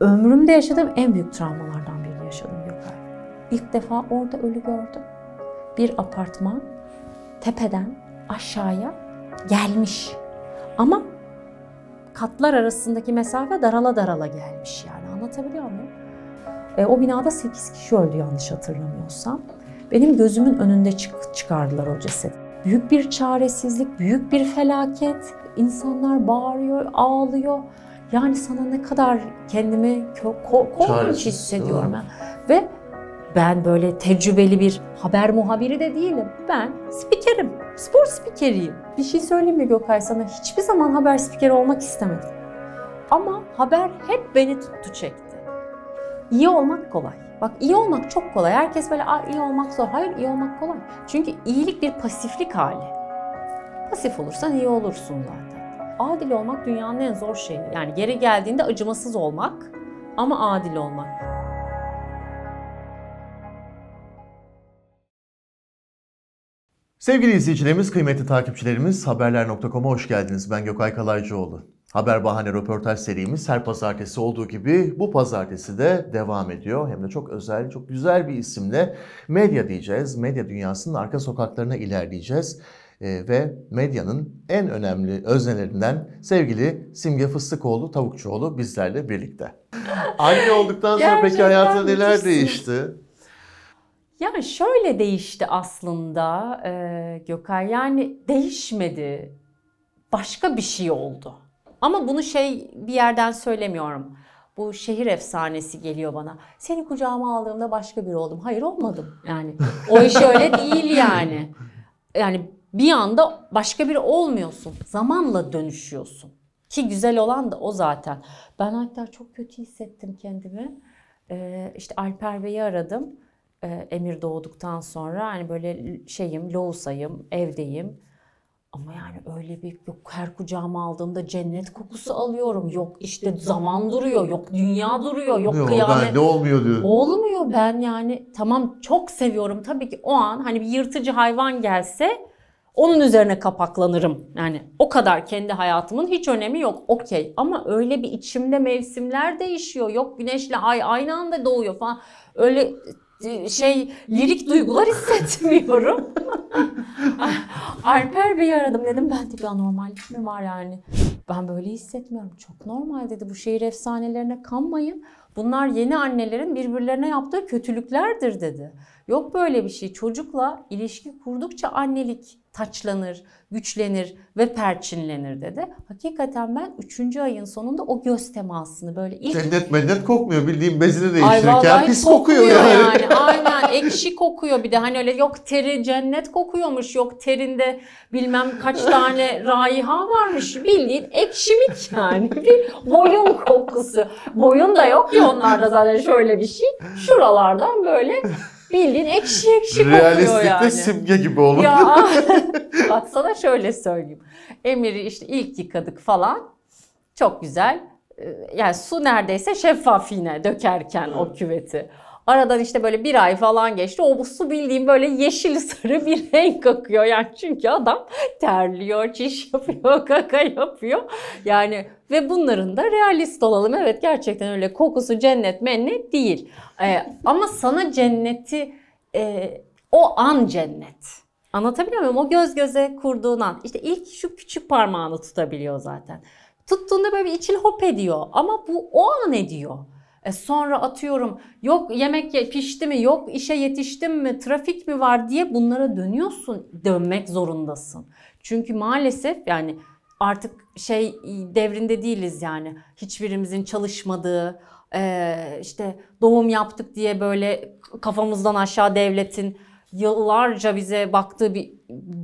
ömrümde yaşadığım en büyük travmalardan birini yaşadım diyor İlk defa orada ölü gördüm. Bir apartman tepeden aşağıya gelmiş. Ama katlar arasındaki mesafe darala darala gelmiş yani anlatabiliyor muyum? E, o binada 8 kişi öldü yanlış hatırlamıyorsam. Benim gözümün önünde çık çıkardılar o cesedi. Büyük bir çaresizlik, büyük bir felaket. İnsanlar bağırıyor, ağlıyor. Yani sana ne kadar kendimi korkunç hissediyorum. Ben. Ve ben böyle tecrübeli bir haber muhabiri de değilim. Ben spikerim, spor spikeriyim. Bir şey söyleyeyim mi Gökay sana? Hiçbir zaman haber spikeri olmak istemedim. Ama haber hep beni tuttu çekti. İyi olmak kolay. Bak iyi olmak çok kolay. Herkes böyle iyi olmak zor. Hayır iyi olmak kolay. Çünkü iyilik bir pasiflik hali. Pasif olursan iyi olursun zaten. Adil olmak dünyanın en zor şeyi. Yani geri geldiğinde acımasız olmak ama adil olmak. Sevgili izleyicilerimiz, kıymetli takipçilerimiz, haberler.com'a hoş geldiniz. Ben Gökay Kalaycıoğlu. Haber Bahane röportaj serimiz her pazartesi olduğu gibi bu pazartesi de devam ediyor. Hem de çok özel, çok güzel bir isimle medya diyeceğiz. Medya dünyasının arka sokaklarına ilerleyeceğiz. Ee, ve medyanın en önemli öznelerinden sevgili Simge Fıstıkoğlu Tavukçuoğlu bizlerle birlikte. Anne olduktan sonra Gerçekten peki hayatında neler değişti? Ya şöyle değişti aslında e, Gökay yani değişmedi. Başka bir şey oldu. Ama bunu şey bir yerden söylemiyorum. Bu şehir efsanesi geliyor bana. Seni kucağıma aldığımda başka biri oldum. Hayır olmadım yani. O iş öyle değil yani. Yani bir anda başka biri olmuyorsun. Zamanla dönüşüyorsun. Ki güzel olan da o zaten. Ben hatta çok kötü hissettim kendimi. Ee, işte Alper Bey'i aradım. Ee, Emir doğduktan sonra hani böyle şeyim, loğusayım, evdeyim. Ama yani öyle bir yok her kucağıma aldığımda cennet kokusu alıyorum. Yok işte zaman duruyor, yok dünya duruyor, yok, yok kıyamet. Ne olmuyor diyor. Olmuyor ben yani tamam çok seviyorum tabii ki o an hani bir yırtıcı hayvan gelse onun üzerine kapaklanırım. Yani o kadar kendi hayatımın hiç önemi yok. Okey ama öyle bir içimde mevsimler değişiyor. Yok güneşle ay aynı anda doğuyor falan. Öyle e, şey lirik duygular hissetmiyorum. Alper Bey'i aradım dedim ben de bir anormallik mi var yani? Ben böyle hissetmiyorum. Çok normal dedi. Bu şehir efsanelerine kanmayın. Bunlar yeni annelerin birbirlerine yaptığı kötülüklerdir dedi. Yok böyle bir şey. Çocukla ilişki kurdukça annelik taçlanır, güçlenir ve perçinlenir dedi. Hakikaten ben üçüncü ayın sonunda o göz temasını böyle ilk... Cennet mennet kokmuyor bildiğim bezini değiştirirken pis kokuyor, kokuyor yani. yani. Aynen ekşi kokuyor bir de hani öyle yok teri cennet kokuyormuş yok terinde bilmem kaç tane raiha varmış bildiğin ekşimik yani bir boyun kokusu. Boyun da yok ya onlarda zaten şöyle bir şey şuralardan böyle Bildiğin ekşi ekşi kokuyor yani. Realistlikte simge gibi olur. Ya, bak sana şöyle söyleyeyim. Emir'i işte ilk yıkadık falan. Çok güzel. Ee, yani su neredeyse şeffaf yine dökerken evet. o küveti. Aradan işte böyle bir ay falan geçti. O bu su bildiğim böyle yeşil sarı bir renk akıyor. Yani çünkü adam terliyor, çiş yapıyor, kaka yapıyor. Yani ve bunların da realist olalım. Evet gerçekten öyle kokusu cennet mennet değil. Ee, ama sana cenneti e, o an cennet. Anlatabiliyor muyum? O göz göze kurduğun an. İşte ilk şu küçük parmağını tutabiliyor zaten. Tuttuğunda böyle bir için hop ediyor. Ama bu o an ediyor. E sonra atıyorum yok yemek pişti mi, yok işe yetiştim mi, trafik mi var diye bunlara dönüyorsun. Dönmek zorundasın. Çünkü maalesef yani artık şey devrinde değiliz yani. Hiçbirimizin çalışmadığı, e, işte doğum yaptık diye böyle kafamızdan aşağı devletin yıllarca bize baktığı bir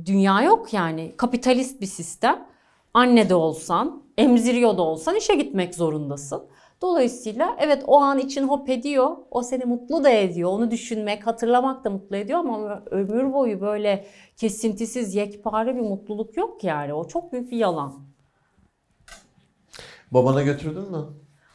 dünya yok yani. Kapitalist bir sistem. Anne de olsan, emziriyor da olsan işe gitmek zorundasın. Dolayısıyla evet o an için hop ediyor. O seni mutlu da ediyor. Onu düşünmek, hatırlamak da mutlu ediyor ama ömür boyu böyle kesintisiz, yekpare bir mutluluk yok yani. O çok büyük bir yalan. Babana götürdün mü?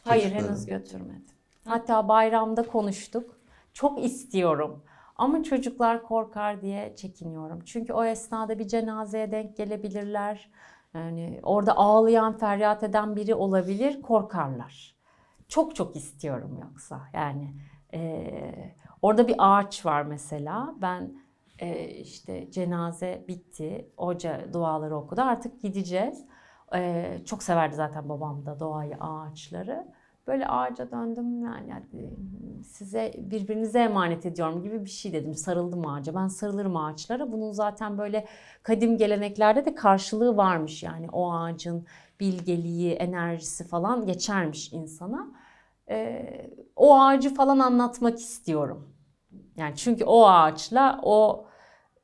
Hayır Çocukları. henüz götürmedim. Hatta bayramda konuştuk. Çok istiyorum. Ama çocuklar korkar diye çekiniyorum. Çünkü o esnada bir cenazeye denk gelebilirler. Yani orada ağlayan, feryat eden biri olabilir, korkarlar. Çok çok istiyorum yoksa yani. E, orada bir ağaç var mesela. Ben e, işte cenaze bitti. Hoca duaları okudu. Artık gideceğiz. E, çok severdi zaten babam da doğayı, ağaçları. Böyle ağaca döndüm yani, yani size birbirinize emanet ediyorum gibi bir şey dedim. Sarıldım ağaca. Ben sarılırım ağaçlara. Bunun zaten böyle kadim geleneklerde de karşılığı varmış yani o ağacın bilgeliği, enerjisi falan geçermiş insana e, o ağacı falan anlatmak istiyorum. Yani çünkü o ağaçla o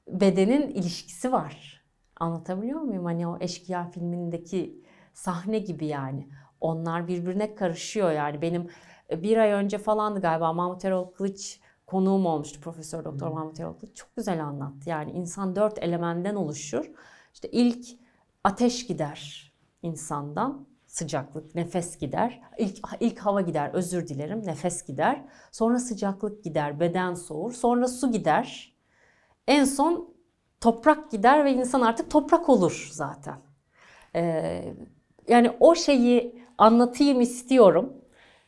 bedenin ilişkisi var. Anlatabiliyor muyum? Hani o Eşkıya filmindeki sahne gibi yani. Onlar birbirine karışıyor yani. Benim e, bir ay önce falandı galiba Mahmut Erol Kılıç konuğum olmuştu. Profesör Doktor Mahmut Erol Kılıç çok güzel anlattı. Yani insan dört elementten oluşur. İşte ilk ateş gider insandan sıcaklık, nefes gider. İlk, ilk hava gider, özür dilerim, nefes gider. Sonra sıcaklık gider, beden soğur. Sonra su gider. En son toprak gider ve insan artık toprak olur zaten. Ee, yani o şeyi anlatayım istiyorum.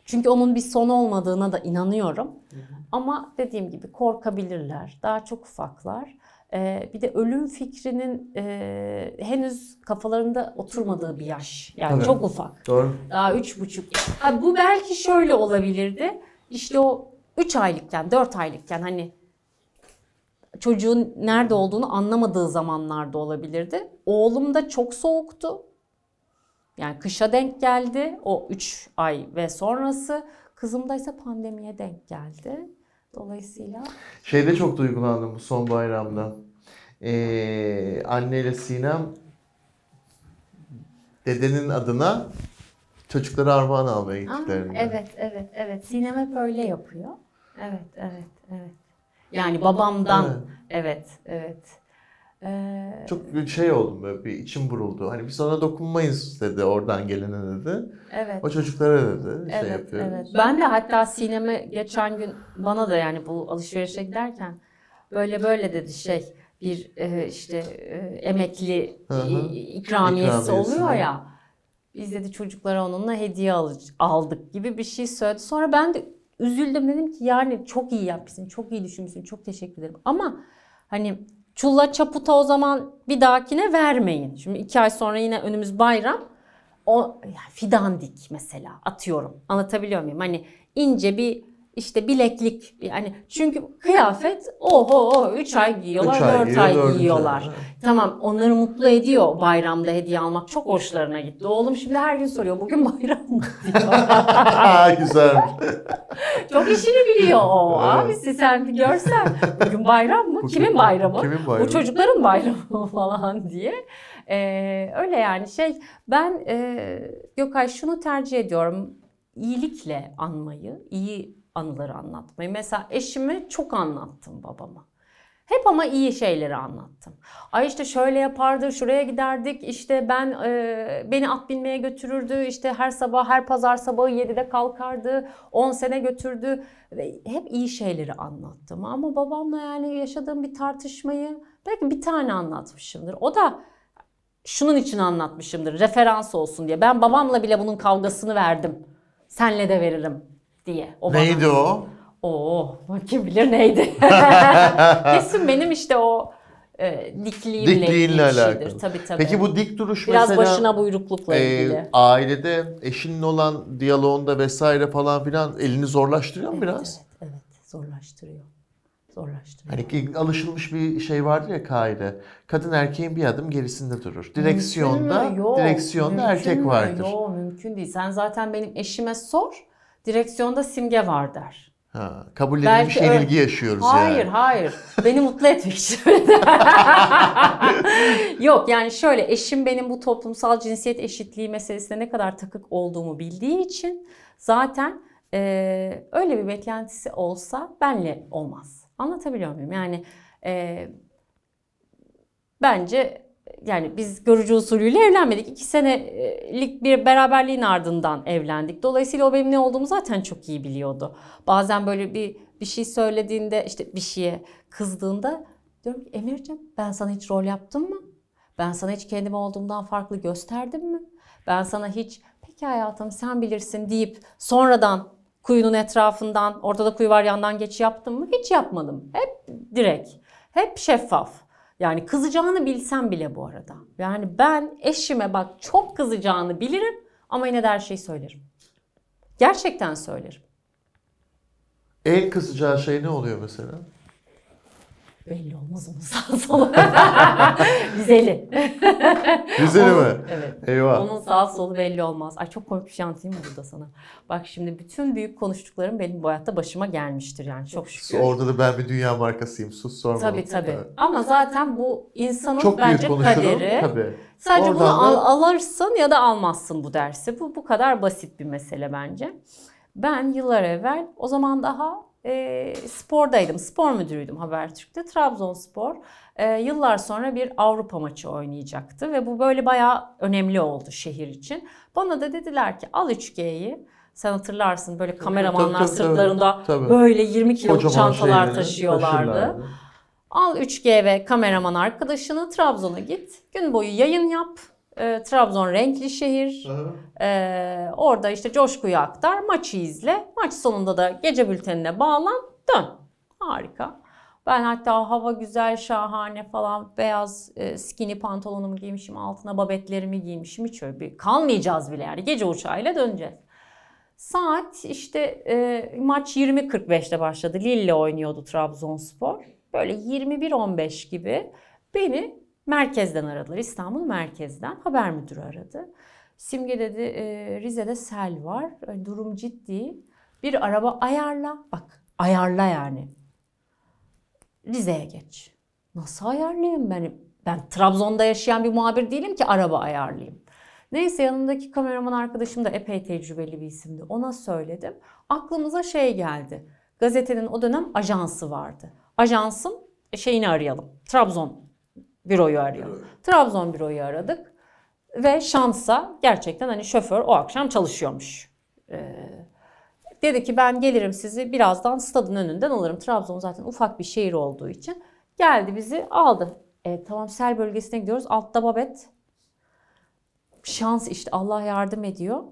Çünkü onun bir sonu olmadığına da inanıyorum. Hı hı. Ama dediğim gibi korkabilirler, daha çok ufaklar. Ee, bir de ölüm fikrinin e, henüz kafalarında oturmadığı bir yaş. Yani Tabii. çok ufak. Doğru. Daha üç buçuk. Ha, bu belki şöyle olabilirdi. İşte o üç aylıkken, dört aylıkken hani çocuğun nerede olduğunu anlamadığı zamanlarda olabilirdi. Oğlum da çok soğuktu. Yani kışa denk geldi o üç ay ve sonrası. kızım da ise pandemiye denk geldi. Dolayısıyla... Şeyde çok duygulandım bu son bayramda. Ee, anneyle Sinem dedenin adına çocuklara armağan almaya gittiklerinde. Aa, evet, evet, evet. Sinem hep öyle yapıyor. Evet, evet, evet. Yani babamdan, evet, evet. evet. Ee, Çok şey oldum böyle bir içim buruldu. Hani biz ona dokunmayız dedi oradan gelene dedi. Evet. O çocuklara dedi şey evet, şey yapıyor. Evet. Ben de hatta Sinem'e geçen gün bana da yani bu alışverişe giderken böyle böyle dedi şey bir e, işte e, emekli Hı -hı. ikramiyesi, ikramiyesi oluyor ya. Biz dedi çocuklara onunla hediye aldık gibi bir şey söyledi. Sonra ben de üzüldüm dedim ki yani çok iyi yapmışsın, çok iyi düşünmüşsün, çok teşekkür ederim. Ama hani Çulla çaputa o zaman bir dahakine vermeyin. Şimdi iki ay sonra yine önümüz bayram. O yani fidandik mesela atıyorum. Anlatabiliyor muyum? Hani ince bir işte bileklik yani çünkü kıyafet oho 3 ay giyiyorlar 4 ay, ay giyiyorlar. Ay. Tamam onları mutlu ediyor bayramda hediye almak çok hoşlarına gitti. Oğlum şimdi her gün soruyor bugün bayram mı Güzel. çok işini biliyor o evet. abisi sen bir görsen bugün bayram mı bugün, kimin bayramı? Kimin bayramı? Bu çocukların bayramı falan diye. Ee, öyle yani şey ben e, Gökay şunu tercih ediyorum iyilikle anmayı, iyi anıları anlatmayı. Mesela eşimi çok anlattım babama. Hep ama iyi şeyleri anlattım. Ay işte şöyle yapardı, şuraya giderdik, İşte ben e, beni at binmeye götürürdü, İşte her sabah, her pazar sabahı 7'de kalkardı, 10 sene götürdü. ve Hep iyi şeyleri anlattım ama babamla yani yaşadığım bir tartışmayı belki bir tane anlatmışımdır. O da şunun için anlatmışımdır, referans olsun diye. Ben babamla bile bunun kavgasını verdim, senle de veririm diye. O Neydi bana... o? Oo, kim bilir neydi. Kesin benim işte o e, dikliğimle, dikliğinle alakalı. Tabii, tabii. Peki bu dik duruş Biraz mesela... Biraz başına buyruklukla e, ilgili. Ailede eşinin olan diyaloğunda vesaire falan filan elini zorlaştırıyor mu biraz? Evet, evet zorlaştırıyor. Zorlaştırıyor. Hani alışılmış bir şey vardı ya kaide. Kadın erkeğin bir adım gerisinde durur. Direksiyonda, mümkün mü? Yok, direksiyonda mümkün erkek mü? vardır. Yok mümkün değil. Sen zaten benim eşime sor direksiyonda simge var der. Ha, kabullenilmiş Belki yenilgi öyle. yaşıyoruz hayır, yani. Hayır hayır. Beni mutlu etmek için. Yok yani şöyle eşim benim bu toplumsal cinsiyet eşitliği meselesine ne kadar takık olduğumu bildiği için zaten e, öyle bir beklentisi olsa benle olmaz. Anlatabiliyor muyum? Yani e, bence yani biz görücü usulüyle evlenmedik. İki senelik bir beraberliğin ardından evlendik. Dolayısıyla o benim ne olduğumu zaten çok iyi biliyordu. Bazen böyle bir bir şey söylediğinde işte bir şeye kızdığında diyorum ki Emir'ciğim ben sana hiç rol yaptım mı? Ben sana hiç kendimi olduğumdan farklı gösterdim mi? Ben sana hiç peki hayatım sen bilirsin deyip sonradan kuyunun etrafından ortada kuyu var yandan geç yaptım mı? Hiç yapmadım. Hep direkt. Hep şeffaf. Yani kızacağını bilsem bile bu arada. Yani ben eşime bak çok kızacağını bilirim ama yine de her şeyi söylerim. Gerçekten söylerim. En kızacağı şey ne oluyor mesela? Belli olmaz onun sağ solu. Güzeli. Güzeli mi? Evet. Eyvah. Onun sağ solu belli olmaz. Ay çok komik bir şey anlatayım mı burada sana? Bak şimdi bütün büyük konuştuklarım benim bu hayatta başıma gelmiştir yani çok şükür. Orada da ben bir dünya markasıyım sus sorma. Tabii tabii. Evet. Ama zaten bu insanın çok bence kaderi. Tabii. Sadece Oradan bunu da... al, alırsın ya da almazsın bu dersi. Bu bu kadar basit bir mesele bence. Ben yıllar evvel o zaman daha e, spordaydım. Spor müdürüydüm Habertürk'te. Trabzonspor e, yıllar sonra bir Avrupa maçı oynayacaktı ve bu böyle bayağı önemli oldu şehir için. Bana da dediler ki al 3G'yi. Sen hatırlarsın böyle kameramanlar tabii, tabii, sırtlarında tabii, tabii. böyle 20 kilo çantalar taşıyorlardı. Taşırlardı. Al 3G ve kameraman arkadaşını Trabzon'a git. Gün boyu yayın yap. E, Trabzon renkli şehir. E, orada işte coşkuyu aktar, maçı izle. Maç sonunda da gece bültenine bağlan, dön. Harika. Ben hatta hava güzel, şahane falan beyaz e, skinny pantolonumu giymişim, altına babetlerimi giymişim. Hiç öyle bir kalmayacağız bile yani. Gece uçağıyla döneceğiz. Saat işte e, maç 20.45'te başladı. Lille oynuyordu Trabzonspor. Böyle 21.15 gibi beni Merkezden aradılar. İstanbul merkezden haber müdürü aradı. Simge dedi e, Rize'de sel var. Ee, durum ciddi. Bir araba ayarla. Bak ayarla yani. Rize'ye geç. Nasıl ayarlayayım ben? Ben Trabzon'da yaşayan bir muhabir değilim ki araba ayarlayayım. Neyse yanındaki kameraman arkadaşım da epey tecrübeli bir isimdi. Ona söyledim. Aklımıza şey geldi. Gazetenin o dönem ajansı vardı. Ajansın şeyini arayalım. Trabzon büroyu arıyor. Evet. Trabzon büroyu aradık ve şansa gerçekten hani şoför o akşam çalışıyormuş. Ee, dedi ki ben gelirim sizi birazdan stadın önünden alırım. Trabzon zaten ufak bir şehir olduğu için. Geldi bizi aldı. E, tamam sel bölgesine gidiyoruz. Altta babet. Şans işte Allah yardım ediyor.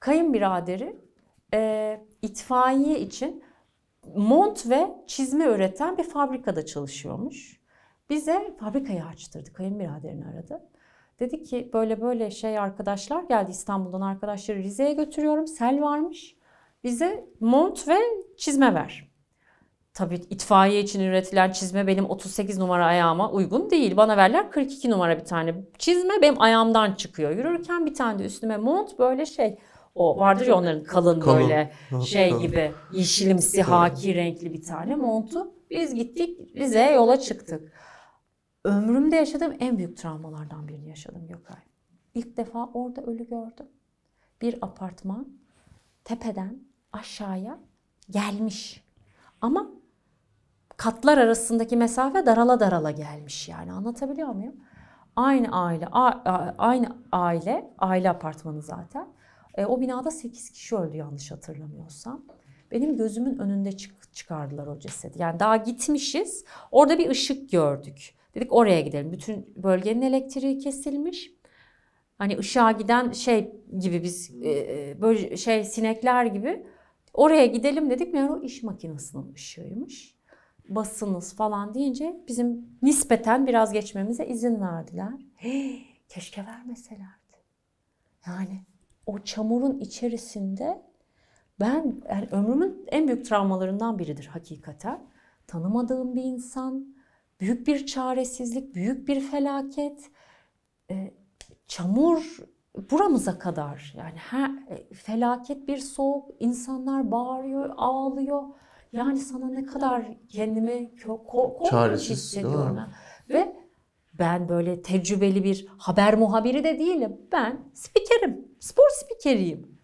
Kayınbiraderi e, itfaiye için mont ve çizme üreten bir fabrikada çalışıyormuş. Bize fabrikayı açtırdı. Kayınbiraderini aradı. Dedi ki böyle böyle şey arkadaşlar geldi İstanbul'dan arkadaşları Rize'ye götürüyorum. Sel varmış. Bize mont ve çizme ver. Tabii itfaiye için üretilen çizme benim 38 numara ayağıma uygun değil. Bana verler 42 numara bir tane çizme benim ayağımdan çıkıyor. Yürürken bir tane de üstüme mont böyle şey o vardır ya onların kalın, kalın. böyle şey gibi yeşilimsi haki renkli bir tane montu. Biz gittik Rize'ye yola çıktık ömrümde yaşadığım en büyük travmalardan birini yaşadım Gökay. İlk defa orada ölü gördüm. Bir apartman tepeden aşağıya gelmiş. Ama katlar arasındaki mesafe darala darala gelmiş yani anlatabiliyor muyum? Aynı aile, aynı aile, aile apartmanı zaten. E, o binada 8 kişi öldü yanlış hatırlamıyorsam. Benim gözümün önünde çık çıkardılar o cesedi. Yani daha gitmişiz. Orada bir ışık gördük. Dedik oraya gidelim. Bütün bölgenin elektriği kesilmiş. Hani ışığa giden şey gibi biz hmm. e, e, böyle şey sinekler gibi oraya gidelim dedik. Meğer o iş makinesinin ışığıymış. Basınız falan deyince bizim nispeten biraz geçmemize izin verdiler. Hey, keşke vermeselerdi. Yani o çamurun içerisinde ben yani ömrümün en büyük travmalarından biridir hakikaten. Tanımadığım bir insan, büyük bir çaresizlik, büyük bir felaket. E, çamur buramıza kadar yani her e, felaket bir soğuk, insanlar bağırıyor, ağlıyor. Yani sana ne kadar kendimi korkunç hissediyorum. Ha. Ve ben böyle tecrübeli bir haber muhabiri de değilim. Ben spikerim, spor spikeriyim.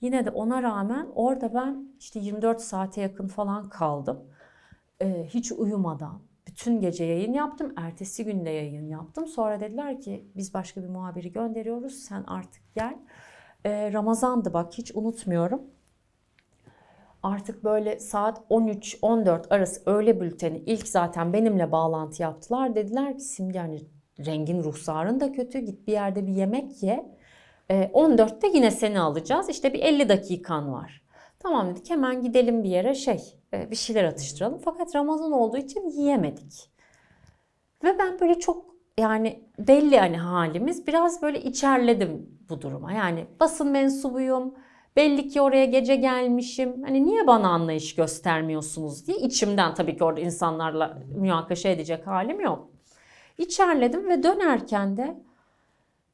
Yine de ona rağmen orada ben işte 24 saate yakın falan kaldım. Ee, hiç uyumadan, bütün gece yayın yaptım. Ertesi günde yayın yaptım. Sonra dediler ki biz başka bir muhabiri gönderiyoruz. Sen artık gel. Ee, Ramazan'dı bak hiç unutmuyorum. Artık böyle saat 13-14 arası öğle bülteni ilk zaten benimle bağlantı yaptılar. Dediler ki Simge hani rengin ruhsarın da kötü git bir yerde bir yemek ye. Ee, 14'te yine seni alacağız işte bir 50 dakikan var. Tamam dedik hemen gidelim bir yere şey e, bir şeyler atıştıralım. Fakat Ramazan olduğu için yiyemedik. Ve ben böyle çok yani belli hani halimiz biraz böyle içerledim bu duruma. Yani basın mensubuyum. Belli ki oraya gece gelmişim. Hani niye bana anlayış göstermiyorsunuz diye içimden tabii ki orada insanlarla münakaşa edecek halim yok. İçerledim ve dönerken de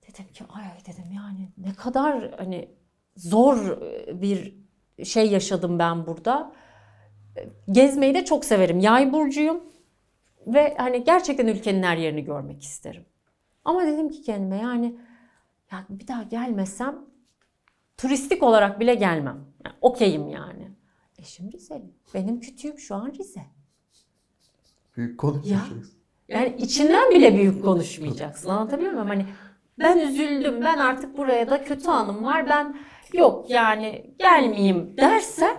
dedim ki ay dedim yani ne kadar hani zor e, bir şey yaşadım ben burada. Gezmeyi de çok severim. Yay burcuyum ve hani gerçekten ülkenin her yerini görmek isterim. Ama dedim ki kendime yani ya bir daha gelmesem turistik olarak bile gelmem. Yani okeyim yani. Eşim rize. Benim kütüğüm şu an Rize. Büyük konuşmayacaksın. Ya, yani içinden bile büyük konuşmayacaksın. Anlatabiliyor muyum? Hani ben üzüldüm. Ben artık buraya da kötü anım var. Ben yok yani gelmeyeyim dersen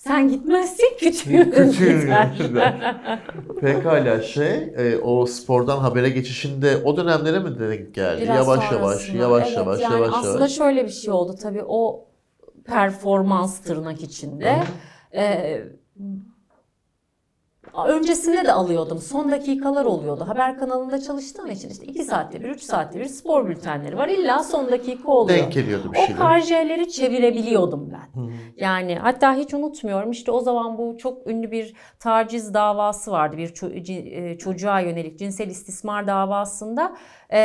sen gitmezsin küçüğün Küçüğün gider. Pekala şey e, o spordan habere geçişinde o dönemlere mi denk geldi? Biraz yavaş yavaş yavaş evet, yavaş yani yavaş. Aslında şöyle bir şey oldu tabii o performans tırnak içinde. Ee, Öncesinde de alıyordum. Son dakikalar oluyordu. Haber kanalında çalıştığım için işte 2 saatte bir, 3 saatte bir spor bültenleri var. İlla son dakika oluyor. Denk geliyordu bir şeyler. O karjeleri çevirebiliyordum ben. Yani hatta hiç unutmuyorum İşte o zaman bu çok ünlü bir taciz davası vardı. Bir e, çocuğa yönelik cinsel istismar davasında. E,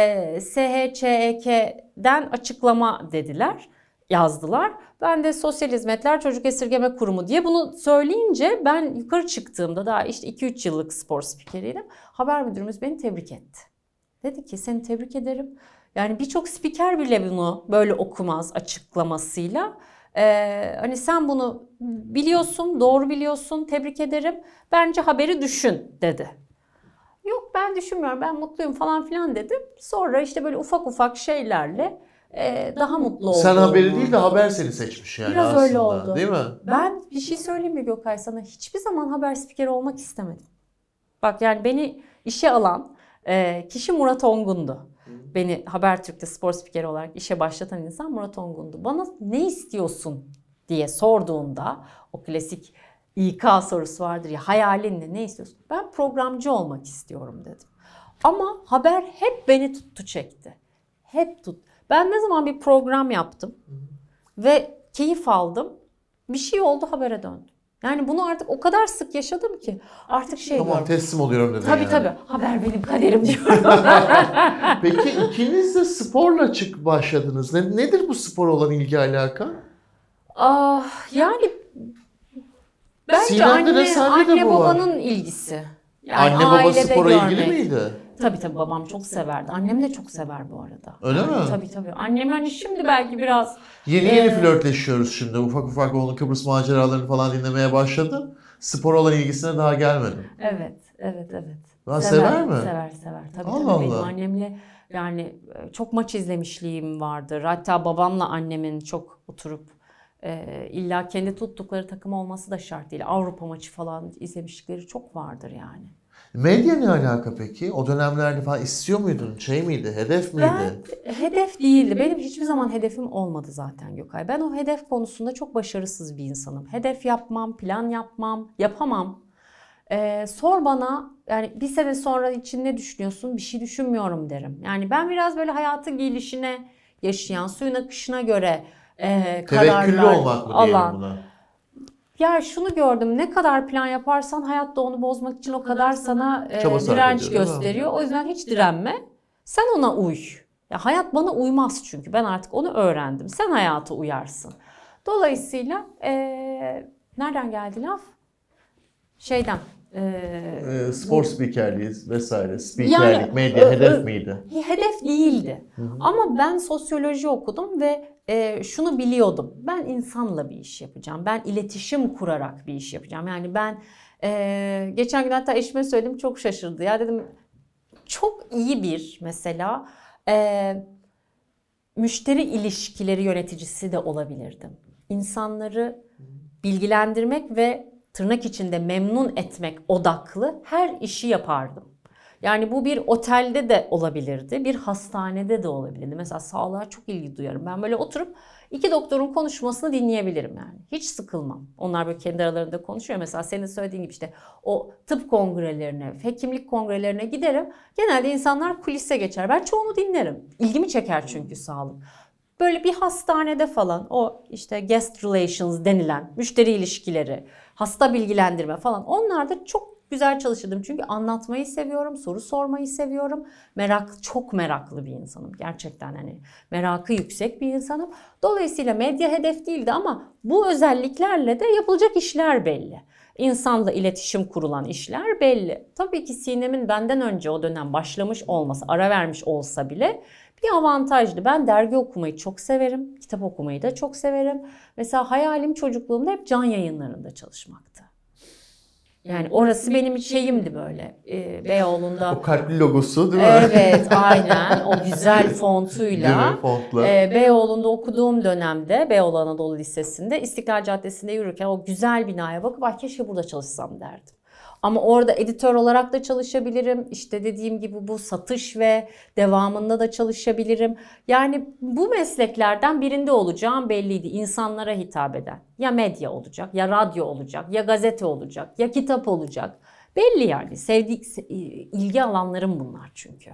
e açıklama dediler yazdılar. Ben de Sosyal Hizmetler Çocuk Esirgeme Kurumu diye bunu söyleyince ben yukarı çıktığımda daha işte 2-3 yıllık spor spikeriydim. Haber müdürümüz beni tebrik etti. Dedi ki seni tebrik ederim. Yani birçok spiker bile bunu böyle okumaz açıklamasıyla. Ee, hani sen bunu biliyorsun, doğru biliyorsun, tebrik ederim. Bence haberi düşün dedi. Yok ben düşünmüyorum, ben mutluyum falan filan dedim. Sonra işte böyle ufak ufak şeylerle e, daha mutlu oldum. Sen haberi değil de haber seni seçmiş yani Biraz aslında. öyle oldu. Değil mi? Ben bir şey söyleyeyim mi Gökay sana? Hiçbir zaman haber spikeri olmak istemedim. Bak yani beni işe alan e, kişi Murat Ongun'du. Beni Habertürk'te spor spikeri olarak işe başlatan insan Murat Ongun'du. Bana ne istiyorsun diye sorduğunda o klasik İK sorusu vardır ya hayalin ne, ne istiyorsun? Ben programcı olmak istiyorum dedim. Ama haber hep beni tuttu çekti. Hep tut. Ben ne zaman bir program yaptım ve keyif aldım. Bir şey oldu habere döndüm. Yani bunu artık o kadar sık yaşadım ki artık şey Tamam var. teslim oluyorum dedim Tabii yani. tabii. Haber benim kaderim diyorum. Peki ikiniz de sporla çık başladınız. Ne, nedir bu spor olan ilgi alaka? Ah, yani bence Sinem'de anne, anne bu var. babanın ilgisi. Yani Anne baba ailede spora ilgili miydi? Tabii tabii babam çok severdi. Annem de çok sever bu arada. Öyle yani, mi? Tabii tabii. Annem hani şimdi belki biraz... Yeni yeni e... flörtleşiyoruz şimdi. Ufak ufak onun Kıbrıs maceralarını falan dinlemeye başladım. Spor olan ilgisine daha gelmedim. Evet, evet, evet. Ben sever, sever mi? Sever, sever. Tabii Allah tabii Allah. benim annemle yani çok maç izlemişliğim vardır. Hatta babamla annemin çok oturup e, illa kendi tuttukları takım olması da şart değil. Avrupa maçı falan izlemişlikleri çok vardır yani. Medya ne alaka peki? O dönemlerde falan istiyor muydun? Şey miydi? Hedef miydi? Ben, hedef değildi. Benim hiçbir zaman hedefim olmadı zaten Gökay. Ben o hedef konusunda çok başarısız bir insanım. Hedef yapmam, plan yapmam, yapamam. Ee, sor bana yani bir sene sonra için ne düşünüyorsun? Bir şey düşünmüyorum derim. Yani ben biraz böyle hayatı gelişine yaşayan, suyun akışına göre e, kararlar alan. olmak mı diyelim buna? ya şunu gördüm ne kadar plan yaparsan hayat da onu bozmak için o kadar sana e, e direnç gösteriyor. O yüzden hiç direnme. Sen ona uy. Ya hayat bana uymaz çünkü ben artık onu öğrendim. Sen hayata uyarsın. Dolayısıyla e, nereden geldi laf? Şeyden. E, e spor spikerliyiz vesaire. Spikerlik, yani, medya hedef miydi? Hedef değildi. Hı hı. Ama ben sosyoloji okudum ve e, şunu biliyordum. Ben insanla bir iş yapacağım. Ben iletişim kurarak bir iş yapacağım. Yani ben e, geçen gün hatta eşime söyledim çok şaşırdı. Ya dedim çok iyi bir mesela e, müşteri ilişkileri yöneticisi de olabilirdim. İnsanları bilgilendirmek ve tırnak içinde memnun etmek odaklı her işi yapardım. Yani bu bir otelde de olabilirdi, bir hastanede de olabilirdi. Mesela sağlığa çok ilgi duyarım. Ben böyle oturup iki doktorun konuşmasını dinleyebilirim yani. Hiç sıkılmam. Onlar böyle kendi aralarında konuşuyor. Mesela senin söylediğin gibi işte o tıp kongrelerine, hekimlik kongrelerine giderim. Genelde insanlar kulise geçer. Ben çoğunu dinlerim. İlgimi çeker çünkü sağlık. Böyle bir hastanede falan o işte guest relations denilen müşteri ilişkileri, hasta bilgilendirme falan onlar da çok güzel çalışırdım. Çünkü anlatmayı seviyorum, soru sormayı seviyorum. Merak çok meraklı bir insanım gerçekten hani merakı yüksek bir insanım. Dolayısıyla medya hedef değildi ama bu özelliklerle de yapılacak işler belli. İnsanla iletişim kurulan işler belli. Tabii ki Sinem'in benden önce o dönem başlamış olması, ara vermiş olsa bile bir avantajdı. Ben dergi okumayı çok severim. Kitap okumayı da çok severim. Mesela hayalim çocukluğumda hep can yayınlarında çalışmaktı. Yani orası benim şeyimdi böyle e, Beyoğlu'nda. O kalpli logosu değil mi? Evet aynen o güzel fontuyla. Mi, fontla. E, Beyoğlu'nda okuduğum dönemde Beyoğlu Anadolu Lisesi'nde İstiklal Caddesi'nde yürürken o güzel binaya bakıp ay keşke burada çalışsam derdim. Ama orada editör olarak da çalışabilirim. İşte dediğim gibi bu satış ve devamında da çalışabilirim. Yani bu mesleklerden birinde olacağım belliydi. İnsanlara hitap eden. Ya medya olacak, ya radyo olacak, ya gazete olacak, ya kitap olacak. Belli yani. Sevdik e, ilgi alanlarım bunlar çünkü.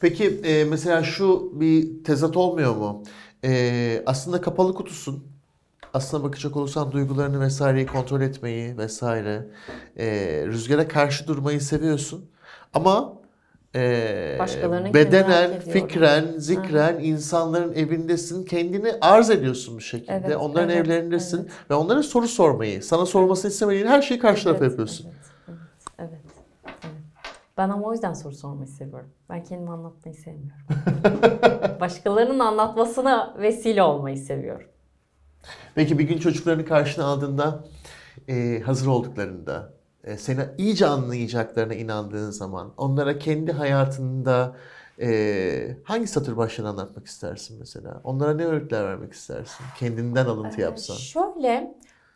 Peki e, mesela şu bir tezat olmuyor mu? E, aslında kapalı kutusun aslına bakacak olursan duygularını vesaireyi kontrol etmeyi vesaire e, rüzgara karşı durmayı seviyorsun. Ama e, bedenen, fikren, zikren Hı. insanların evindesin. Kendini arz ediyorsun bir şekilde. Evet, onların evet, evlerindesin evet. ve onlara soru sormayı, sana sormasını istemediğin her şeyi karşı tarafa yapıyorsun. Evet, evet, evet. Ben ama o yüzden soru sormayı seviyorum. Ben kendimi anlatmayı sevmiyorum. Başkalarının anlatmasına vesile olmayı seviyorum. Belki bir gün çocuklarını karşına aldığında e, hazır olduklarında e, seni iyice anlayacaklarına inandığın zaman onlara kendi hayatında e, hangi satır başlığını anlatmak istersin mesela? Onlara ne öğretiler vermek istersin? Kendinden alıntı ee, yapsan. Şöyle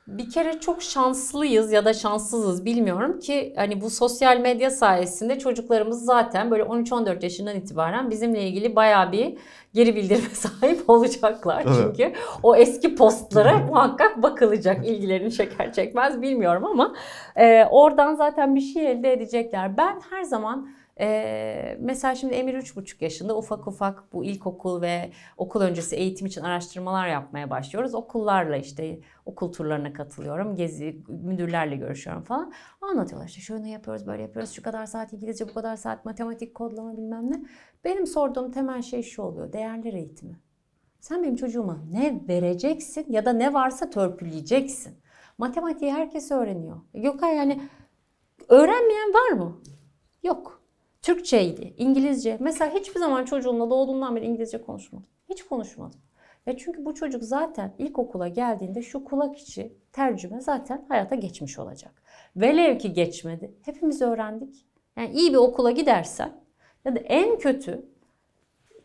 bir kere çok şanslıyız ya da şanssızız bilmiyorum ki hani bu sosyal medya sayesinde çocuklarımız zaten böyle 13-14 yaşından itibaren bizimle ilgili baya bir geri bildirime sahip olacaklar. Çünkü o eski postlara muhakkak bakılacak ilgilerini çeker çekmez bilmiyorum ama e, oradan zaten bir şey elde edecekler. Ben her zaman ee, mesela şimdi Emir 3,5 yaşında ufak ufak bu ilkokul ve okul öncesi eğitim için araştırmalar yapmaya başlıyoruz. Okullarla işte okul turlarına katılıyorum, gezi müdürlerle görüşüyorum falan. Anlatıyorlar işte şöyle yapıyoruz, böyle yapıyoruz, şu kadar saat İngilizce, bu kadar saat matematik, kodlama bilmem ne. Benim sorduğum temel şey şu oluyor, değerler eğitimi. Sen benim çocuğuma ne vereceksin ya da ne varsa törpüleyeceksin. Matematiği herkes öğreniyor. Gökay yani öğrenmeyen var mı? Yok. Türkçeydi, İngilizce. Mesela hiçbir zaman çocuğumla doğduğumdan beri İngilizce konuşmadım. Hiç konuşmadım. Ve çünkü bu çocuk zaten ilkokula geldiğinde şu kulak içi tercüme zaten hayata geçmiş olacak. Velev ki geçmedi. Hepimiz öğrendik. Yani iyi bir okula gidersen ya da en kötü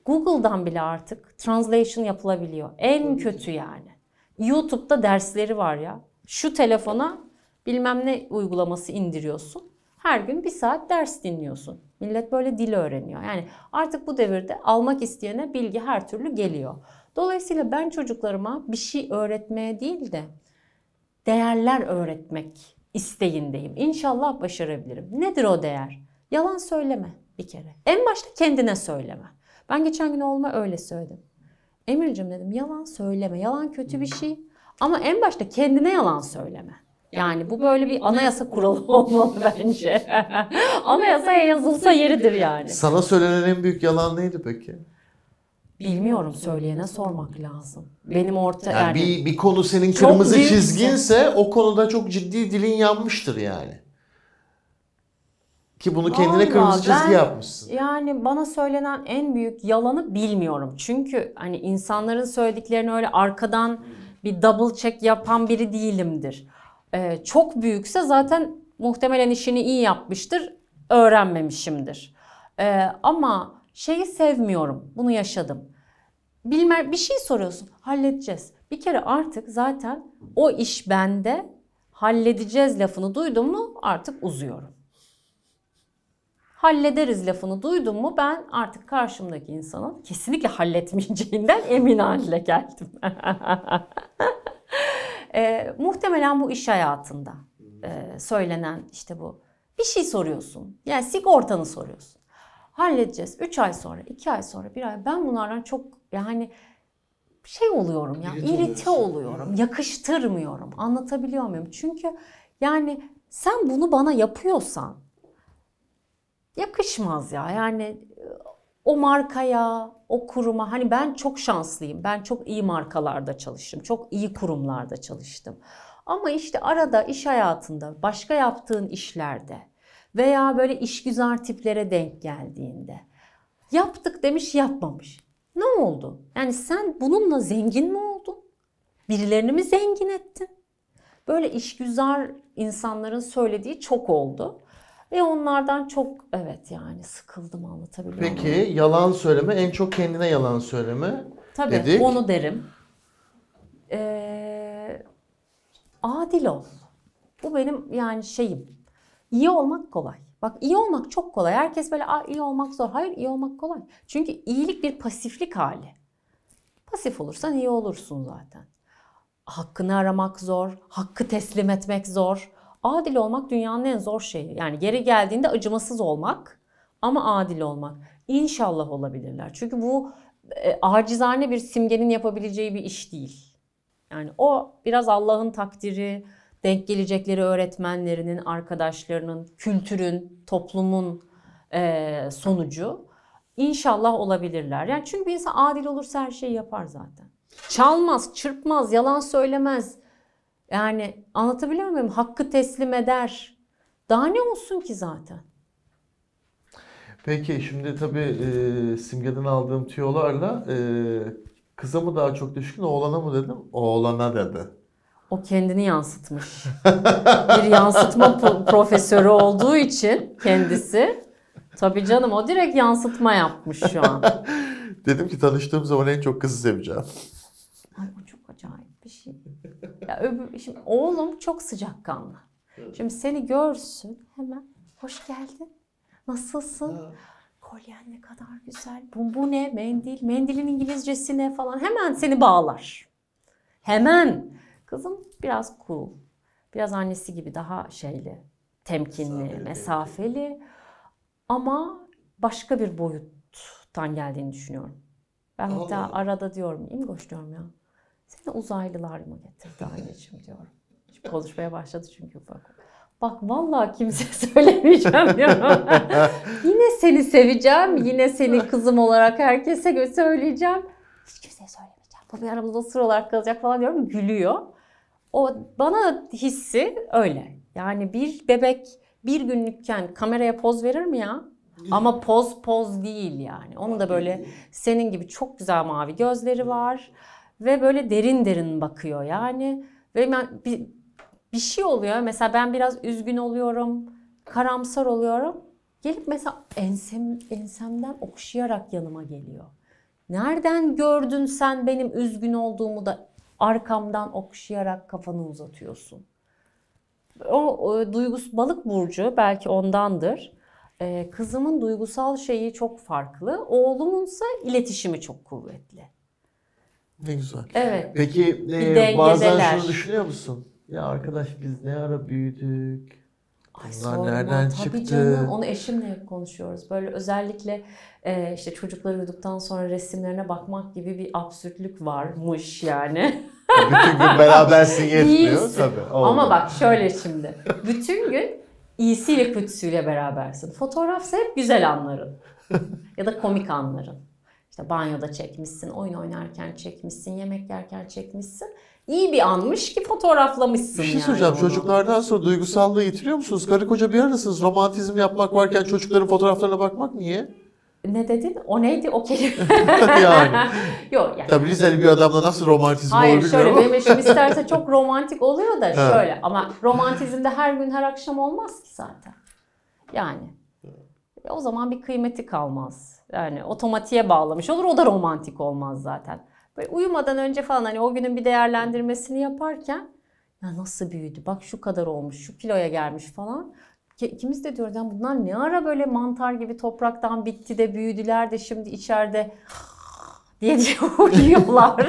Google'dan bile artık translation yapılabiliyor. En kötü yani. YouTube'da dersleri var ya. Şu telefona bilmem ne uygulaması indiriyorsun. Her gün bir saat ders dinliyorsun. Millet böyle dil öğreniyor. Yani artık bu devirde almak isteyene bilgi her türlü geliyor. Dolayısıyla ben çocuklarıma bir şey öğretmeye değil de değerler öğretmek isteğindeyim. İnşallah başarabilirim. Nedir o değer? Yalan söyleme bir kere. En başta kendine söyleme. Ben geçen gün olma öyle söyledim. Emir'cim dedim yalan söyleme. Yalan kötü bir şey. Ama en başta kendine yalan söyleme. Yani bu böyle bir anayasa kuralı olmalı bence. Anayasaya yazılsa yeridir yani. Sana söylenen en büyük yalan neydi peki? Bilmiyorum söyleyene sormak lazım. Benim orta yani, yani bir, bir konu senin kırmızı çok çizginse büyük... o konuda çok ciddi dilin yanmıştır yani. Ki bunu kendine Vallahi kırmızı çizgi ben, yapmışsın. Yani bana söylenen en büyük yalanı bilmiyorum. Çünkü hani insanların söylediklerini öyle arkadan bir double check yapan biri değilimdir e, çok büyükse zaten muhtemelen işini iyi yapmıştır, öğrenmemişimdir. E, ama şeyi sevmiyorum, bunu yaşadım. Bilme, bir şey soruyorsun, halledeceğiz. Bir kere artık zaten o iş bende, halledeceğiz lafını duydum mu artık uzuyorum. Hallederiz lafını duydum mu ben artık karşımdaki insanın kesinlikle halletmeyeceğinden emin haline geldim. E, muhtemelen bu iş hayatında e, söylenen işte bu. Bir şey soruyorsun. Yani sigortanı soruyorsun. Halledeceğiz. 3 ay sonra, 2 ay sonra, 1 ay. Ben bunlardan çok yani şey oluyorum ya, İrit irite oluyorum, ya. yakıştırmıyorum. Anlatabiliyor muyum? Çünkü yani sen bunu bana yapıyorsan yakışmaz ya. Yani o markaya, o kuruma hani ben çok şanslıyım. Ben çok iyi markalarda çalıştım. Çok iyi kurumlarda çalıştım. Ama işte arada iş hayatında, başka yaptığın işlerde veya böyle işgüzar tiplere denk geldiğinde yaptık demiş yapmamış. Ne oldu? Yani sen bununla zengin mi oldun? Birilerini mi zengin ettin? Böyle işgüzar insanların söylediği çok oldu. Ve onlardan çok evet yani sıkıldım anlatabiliyor muyum? Peki yalan söyleme en çok kendine yalan söyleme Tabii dedik. onu derim. Ee, adil ol. Bu benim yani şeyim. İyi olmak kolay. Bak iyi olmak çok kolay. Herkes böyle Aa, iyi olmak zor. Hayır iyi olmak kolay. Çünkü iyilik bir pasiflik hali. Pasif olursan iyi olursun zaten. Hakkını aramak zor, hakkı teslim etmek zor. Adil olmak dünyanın en zor şeyi. Yani geri geldiğinde acımasız olmak ama adil olmak. İnşallah olabilirler. Çünkü bu e, acizane bir simgenin yapabileceği bir iş değil. Yani o biraz Allah'ın takdiri, denk gelecekleri öğretmenlerinin, arkadaşlarının, kültürün, toplumun e, sonucu. İnşallah olabilirler. Yani çünkü bir insan adil olursa her şeyi yapar zaten. Çalmaz, çırpmaz, yalan söylemez, yani anlatabiliyor muyum? Hakkı teslim eder. Daha ne olsun ki zaten? Peki şimdi tabii e, simgeden aldığım tüyolarla e, kıza mı daha çok düşkün oğlana mı dedim? Oğlana dedi. O kendini yansıtmış. bir yansıtma profesörü olduğu için kendisi. Tabii canım o direkt yansıtma yapmış şu an. dedim ki tanıştığım zaman en çok kızı seveceğim. Ay bu çok acayip bir şey. Ya öbür, şimdi oğlum çok sıcakkanlı. Şimdi seni görsün hemen hoş geldin. Nasılsın? Kolyen ne kadar güzel. Bu, bu ne? Mendil. Mendilin İngilizcesi ne falan. Hemen seni bağlar. Hemen. Kızım biraz cool. Biraz annesi gibi daha şeyli. Temkinli, mesafeli. mesafeli. Ama başka bir boyuttan geldiğini düşünüyorum. Ben hatta arada diyorum. İmgoş diyorum ya seni uzaylılar mı getirdi anneciğim diyorum. Şimdi konuşmaya başladı çünkü bak. Bak vallahi kimse söylemeyeceğim diyorum. yine seni seveceğim, yine seni kızım olarak herkese söyleyeceğim. Hiç kimseye söylemeyeceğim. Bu bir aramızda sır olarak kalacak falan diyorum. Gülüyor. O bana hissi öyle. Yani bir bebek bir günlükken kameraya poz verir mi ya? Ama poz poz değil yani. Onun da böyle senin gibi çok güzel mavi gözleri var ve böyle derin derin bakıyor yani ve ben, bir, bir şey oluyor mesela ben biraz üzgün oluyorum, karamsar oluyorum. Gelip mesela ensem, ensemden okşayarak yanıma geliyor. Nereden gördün sen benim üzgün olduğumu da arkamdan okşayarak kafanı uzatıyorsun. O e, duygus balık burcu belki ondandır. E, kızımın duygusal şeyi çok farklı. Oğlumunsa iletişimi çok kuvvetli. Ne güzel. Evet. Peki e, bazen şunu düşünüyor musun? Ya arkadaş biz ne ara büyüdük? Ay nereden Tabii çıktı? Canım, onu eşimle hep konuşuyoruz. Böyle özellikle e, işte çocuklar uyuduktan sonra resimlerine bakmak gibi bir absürtlük varmış yani. Bütün gün berabersin yetmiyor tabii. Oldu. Ama bak şöyle şimdi. Bütün gün iyisiyle kötüsüyle berabersin. Fotoğrafsa hep güzel anların. ya da komik anların. İşte banyoda çekmişsin, oyun oynarken çekmişsin, yemek yerken çekmişsin. İyi bir anmış ki fotoğraflamışsın. Bir şey soracağım. Bunu. Çocuklardan sonra duygusallığı yitiriyor musunuz? Karı koca bir arasınız. Romantizm yapmak varken çocukların fotoğraflarına bakmak niye? Ne dedin? O neydi? O kelime. yani. Yok yani. Tabii Rizeli bir adamla nasıl romantizm Hayır, olur Hayır şöyle benim eşim isterse çok romantik oluyor da şöyle. Ama romantizm de her gün her akşam olmaz ki zaten. Yani. O zaman bir kıymeti kalmaz yani otomatiğe bağlamış olur. O da romantik olmaz zaten. Böyle uyumadan önce falan hani o günün bir değerlendirmesini yaparken ya nasıl büyüdü bak şu kadar olmuş şu kiloya gelmiş falan. İkimiz de diyoruz yani bunlar ne ara böyle mantar gibi topraktan bitti de büyüdüler de şimdi içeride diye diye uyuyorlar.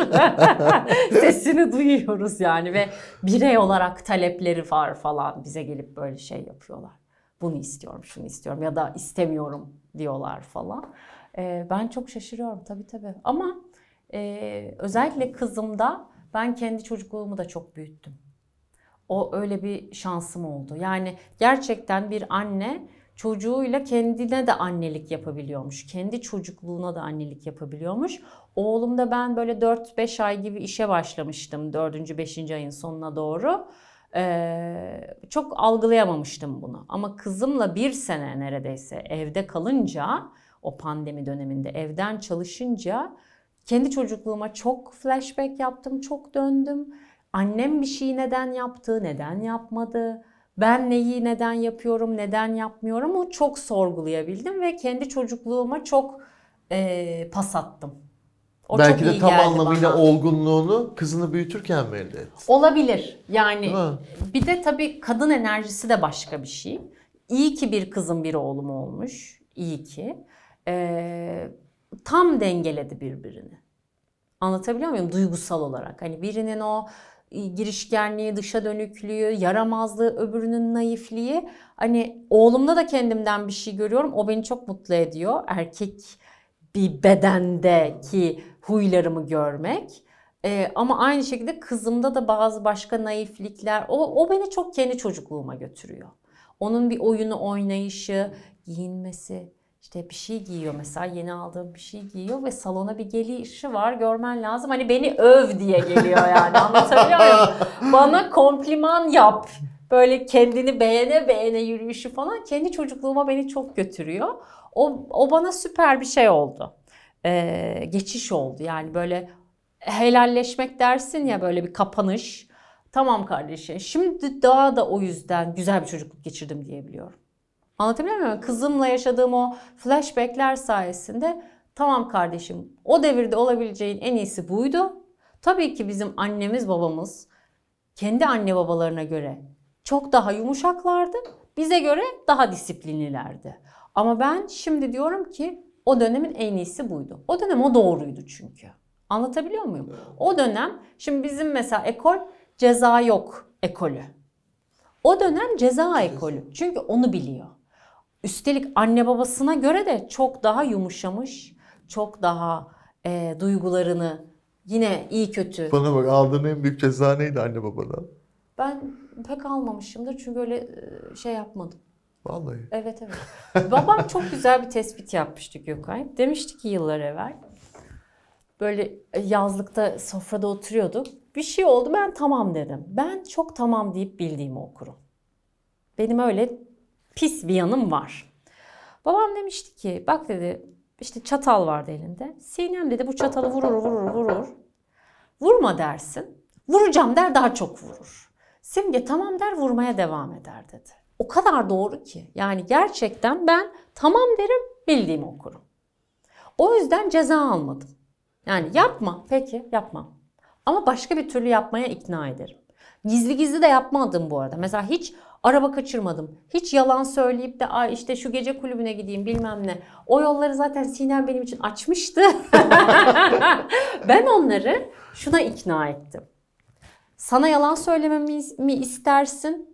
Sesini duyuyoruz yani ve birey olarak talepleri var falan bize gelip böyle şey yapıyorlar bunu istiyorum, şunu istiyorum ya da istemiyorum diyorlar falan. E, ben çok şaşırıyorum tabii tabii. Ama e, özellikle kızımda ben kendi çocukluğumu da çok büyüttüm. O öyle bir şansım oldu. Yani gerçekten bir anne çocuğuyla kendine de annelik yapabiliyormuş. Kendi çocukluğuna da annelik yapabiliyormuş. Oğlumda ben böyle 4-5 ay gibi işe başlamıştım 4. 5. ayın sonuna doğru. Ee, çok algılayamamıştım bunu. Ama kızımla bir sene neredeyse evde kalınca, o pandemi döneminde evden çalışınca kendi çocukluğuma çok flashback yaptım, çok döndüm. Annem bir şeyi neden yaptı, neden yapmadı, ben neyi neden yapıyorum, neden yapmıyorum o çok sorgulayabildim ve kendi çocukluğuma çok e, pas attım. O Belki de tam anlamıyla bana. olgunluğunu kızını büyütürken mi elde etti? Olabilir. Yani bir de tabii kadın enerjisi de başka bir şey. İyi ki bir kızım bir oğlum olmuş. İyi ki. Ee, tam dengeledi birbirini. Anlatabiliyor muyum? Duygusal olarak. Hani birinin o e, girişkenliği, dışa dönüklüğü, yaramazlığı, öbürünün naifliği. Hani oğlumda da kendimden bir şey görüyorum. O beni çok mutlu ediyor. Erkek bir bedendeki huylarımı görmek. Ee, ama aynı şekilde kızımda da bazı başka naiflikler. O, o beni çok kendi çocukluğuma götürüyor. Onun bir oyunu oynayışı, giyinmesi, işte bir şey giyiyor mesela yeni aldığım bir şey giyiyor ve salona bir gelişi var görmen lazım. Hani beni öv diye geliyor yani anlatabiliyor muyum? Bana kompliman yap. Böyle kendini beğene beğene yürüyüşü falan kendi çocukluğuma beni çok götürüyor. O, o bana süper bir şey oldu e, geçiş oldu. Yani böyle helalleşmek dersin ya böyle bir kapanış. Tamam kardeşim. Şimdi daha da o yüzden güzel bir çocukluk geçirdim diyebiliyorum. Anlatabiliyor muyum? Kızımla yaşadığım o flashbackler sayesinde tamam kardeşim o devirde olabileceğin en iyisi buydu. Tabii ki bizim annemiz babamız kendi anne babalarına göre çok daha yumuşaklardı. Bize göre daha disiplinlilerdi. Ama ben şimdi diyorum ki o dönemin en iyisi buydu. O dönem o doğruydu çünkü. Anlatabiliyor muyum? O dönem şimdi bizim mesela ekol ceza yok ekolü. O dönem ceza ekolü. Çünkü onu biliyor. Üstelik anne babasına göre de çok daha yumuşamış, çok daha e, duygularını yine iyi kötü. Bana bak aldığın en büyük ceza neydi anne babadan? Ben pek almamışımdır çünkü öyle e, şey yapmadım. Vallahi. Evet evet. Babam çok güzel bir tespit yapmıştı Gökay. Demişti ki yıllar evvel. Böyle e, yazlıkta sofrada oturuyorduk. Bir şey oldu ben tamam dedim. Ben çok tamam deyip bildiğimi okurum. Benim öyle pis bir yanım var. Babam demişti ki bak dedi işte çatal vardı elinde. Sinem dedi bu çatalı vurur vurur vurur. Vurma dersin. Vuracağım der daha çok vurur. Simge tamam der vurmaya devam eder dedi o kadar doğru ki. Yani gerçekten ben tamam derim bildiğimi okurum. O yüzden ceza almadım. Yani yapma peki yapmam. Ama başka bir türlü yapmaya ikna ederim. Gizli gizli de yapmadım bu arada. Mesela hiç araba kaçırmadım. Hiç yalan söyleyip de Ay işte şu gece kulübüne gideyim bilmem ne. O yolları zaten Sinem benim için açmıştı. ben onları şuna ikna ettim. Sana yalan söylememi mi istersin?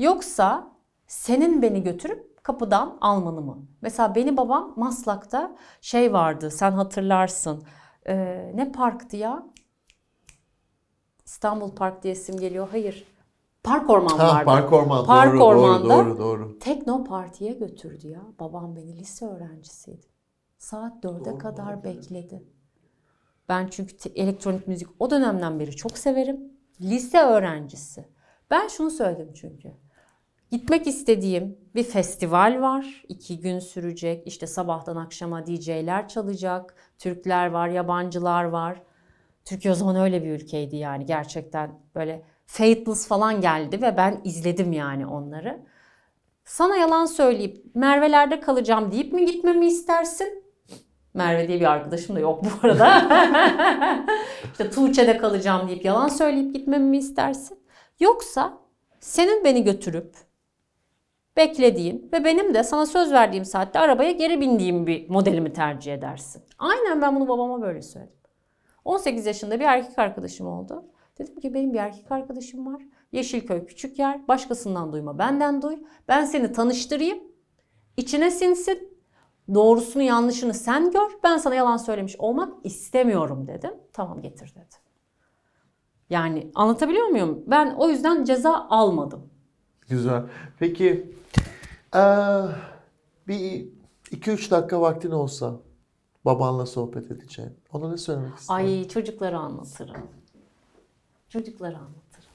Yoksa senin beni götürüp kapıdan almanı mı? Mesela beni babam Maslak'ta şey vardı sen hatırlarsın. Ee, ne parktı ya? İstanbul Park diye isim geliyor. Hayır. Park Orman ha, Park Orman. Park doğru, Orman'da doğru, doğru, doğru. Tekno Parti'ye götürdü ya. Babam beni lise öğrencisiydi. Saat 4'e doğru, kadar doğru. bekledi. Ben çünkü elektronik müzik o dönemden beri çok severim. Lise öğrencisi. Ben şunu söyledim çünkü. Gitmek istediğim bir festival var. İki gün sürecek. İşte sabahtan akşama DJ'ler çalacak. Türkler var, yabancılar var. Türkiye o zaman öyle bir ülkeydi yani gerçekten böyle Faithless falan geldi ve ben izledim yani onları. Sana yalan söyleyip Merve'lerde kalacağım deyip mi gitmemi istersin? Merve diye bir arkadaşım da yok bu arada. İşte Tuğçe'de kalacağım deyip yalan söyleyip gitmemi mi istersin? Yoksa senin beni götürüp beklediğin ve benim de sana söz verdiğim saatte arabaya geri bindiğim bir modelimi tercih edersin. Aynen ben bunu babama böyle söyledim. 18 yaşında bir erkek arkadaşım oldu. Dedim ki benim bir erkek arkadaşım var. Yeşilköy küçük yer. Başkasından duyma benden duy. Ben seni tanıştırayım. İçine sinsin. Doğrusunu yanlışını sen gör. Ben sana yalan söylemiş olmak istemiyorum dedim. Tamam getir dedi. Yani anlatabiliyor muyum? Ben o yüzden ceza almadım. Güzel. Peki ee, bir 2-3 dakika vaktin olsa babanla sohbet edeceğin. Ona ne söylemek istersin? Ay çocuklara anlatırım. Çocuklara anlatırım.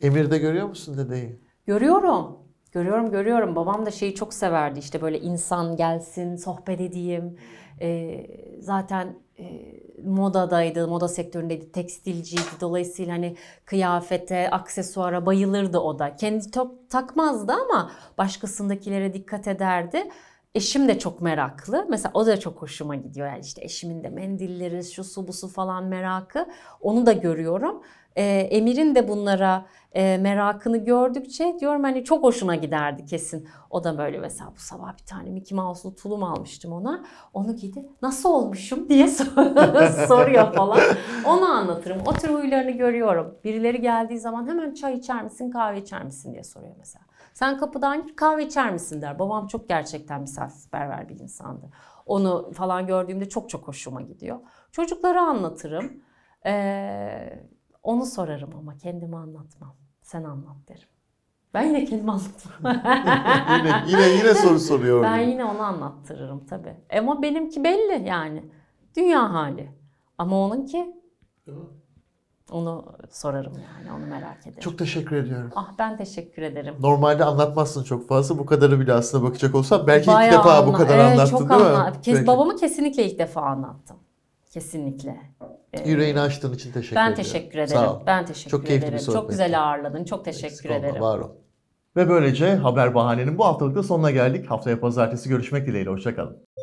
Emir'de görüyor musun dedeyi? Görüyorum. Görüyorum görüyorum. Babam da şeyi çok severdi işte böyle insan gelsin, sohbet edeyim. Ee, zaten e, modadaydı, moda sektöründeydi, tekstilciydi. Dolayısıyla hani kıyafete, aksesuara bayılırdı o da. Kendi top takmazdı ama başkasındakilere dikkat ederdi. Eşim de çok meraklı. Mesela o da çok hoşuma gidiyor. Yani işte eşimin de mendilleri, şu su bu su falan merakı. Onu da görüyorum. E, Emir'in de bunlara e, merakını gördükçe diyorum hani çok hoşuna giderdi kesin. O da böyle mesela bu sabah bir tane Mickey Mouse'lu tulum almıştım ona. Onu giydi. Nasıl olmuşum diye soruyor falan. Onu anlatırım. O tür huylarını görüyorum. Birileri geldiği zaman hemen çay içer misin, kahve içer misin diye soruyor mesela. Sen kapıdan gir kahve içer misin der. Babam çok gerçekten misafirperver bir insandı. Onu falan gördüğümde çok çok hoşuma gidiyor. Çocuklara anlatırım. Ee, onu sorarım ama kendimi anlatmam. Sen anlat derim. Ben yine kendimi anlatırım. yine, yine, yine soru soruyor. Ben yine onu anlattırırım tabii. Ama benimki belli yani. Dünya hali. Ama onunki... Tamam. Onu sorarım yani, onu merak ederim. Çok teşekkür ediyorum. Ah ben teşekkür ederim. Normalde anlatmazsın çok fazla. Bu kadarı bile aslında bakacak olsam belki Bayağı ilk defa anla. bu kadar evet, anlattın çok değil anla. mi? Kes, Peki. babamı kesinlikle ilk defa anlattım. Kesinlikle. Ee, Yüreğini açtığın için teşekkür ben ederim. Teşekkür ederim. Sağ ol. Ben teşekkür çok ederim. Çok keyifli bir sohbet. Çok güzel ağırladın. Çok teşekkür Eksik ederim. Olma, var ol. Ve böylece Haber Bahane'nin bu haftalıkta sonuna geldik. Haftaya pazartesi görüşmek dileğiyle. Hoşçakalın.